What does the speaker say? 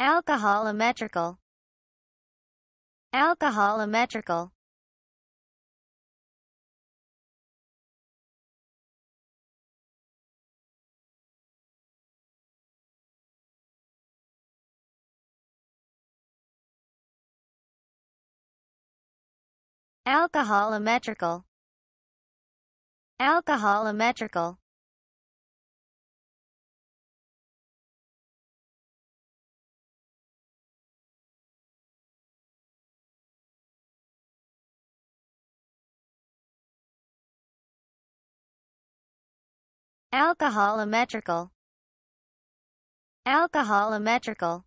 alcoholometrical alcoholometrical alcoholometrical alcoholometrical Alcoholometrical Alcoholometrical